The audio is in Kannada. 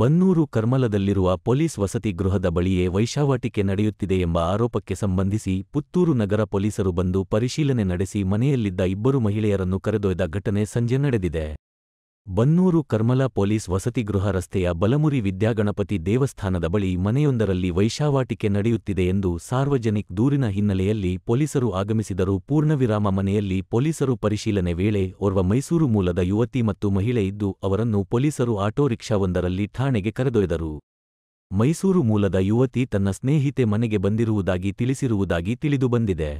ಬನ್ನೂರು ಕರ್ಮಲದಲ್ಲಿರುವ ಪೊಲೀಸ್ ವಸತಿ ಗೃಹದ ಬಳಿಯೇ ವೈಶಾವಾಟಿಕೆ ನಡೆಯುತ್ತಿದೆ ಎಂಬ ಆರೋಪಕ್ಕೆ ಸಂಬಂಧಿಸಿ ಪುತ್ತೂರು ನಗರ ಪೊಲೀಸರು ಬಂದು ಪರಿಶೀಲನೆ ನಡೆಸಿ ಮನೆಯಲ್ಲಿದ್ದ ಇಬ್ಬರು ಮಹಿಳೆಯರನ್ನು ಕರೆದೊಯ್ದ ಘಟನೆ ಸಂಜೆ ನಡೆದಿದೆ ಬನ್ನೂರು ಕರ್ಮಲಾ ಪೊಲೀಸ್ ವಸತಿಗೃಹ ರಸ್ತೆಯ ಬಲಮುರಿ ವಿದ್ಯಾಗಣಪತಿ ದೇವಸ್ಥಾನದ ಬಳಿ ಮನೆಯೊಂದರಲ್ಲಿ ವೈಶಾವಾಟಿಕೆ ನಡೆಯುತ್ತಿದೆ ಎಂದು ಸಾರ್ವಜನಿಕ ದೂರಿನ ಹಿನ್ನೆಲೆಯಲ್ಲಿ ಪೊಲೀಸರು ಆಗಮಿಸಿದರು ಪೂರ್ಣವಿರಾಮ ಮನೆಯಲ್ಲಿ ಪೊಲೀಸರು ಪರಿಶೀಲನೆ ವೇಳೆ ಓರ್ವ ಮೈಸೂರು ಮೂಲದ ಯುವತಿ ಮತ್ತು ಮಹಿಳೆ ಇದ್ದು ಅವರನ್ನು ಪೊಲೀಸರು ಆಟೋರಿಕ್ಷಾವೊಂದರಲ್ಲಿ ಠಾಣೆಗೆ ಕರೆದೊಯ್ದರು ಮೈಸೂರು ಮೂಲದ ಯುವತಿ ತನ್ನ ಸ್ನೇಹಿತೆ ಮನೆಗೆ ಬಂದಿರುವುದಾಗಿ ತಿಳಿಸಿರುವುದಾಗಿ ತಿಳಿದುಬಂದಿದೆ